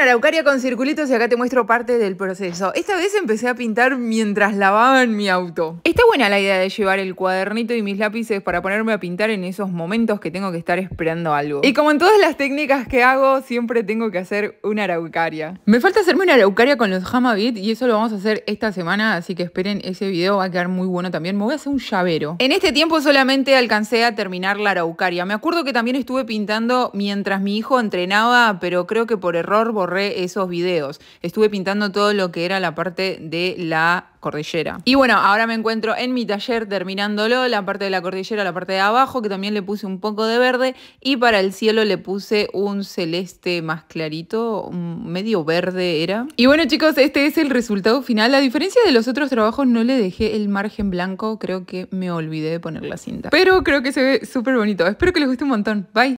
Araucaria con circulitos y acá te muestro parte del proceso. Esta vez empecé a pintar mientras en mi auto. Está buena la idea de llevar el cuadernito y mis lápices para ponerme a pintar en esos momentos que tengo que estar esperando algo. Y como en todas las técnicas que hago, siempre tengo que hacer una araucaria. Me falta hacerme una araucaria con los Hamabit y eso lo vamos a hacer esta semana, así que esperen ese video, va a quedar muy bueno también. Me voy a hacer un llavero. En este tiempo solamente alcancé a terminar la araucaria. Me acuerdo que también estuve pintando mientras mi hijo entrenaba, pero creo que por error por esos videos. Estuve pintando todo lo que era la parte de la cordillera. Y bueno, ahora me encuentro en mi taller terminándolo, la parte de la cordillera, la parte de abajo, que también le puse un poco de verde y para el cielo le puse un celeste más clarito, medio verde era. Y bueno chicos, este es el resultado final. A diferencia de los otros trabajos no le dejé el margen blanco, creo que me olvidé de poner la cinta. Pero creo que se ve súper bonito. Espero que les guste un montón. Bye.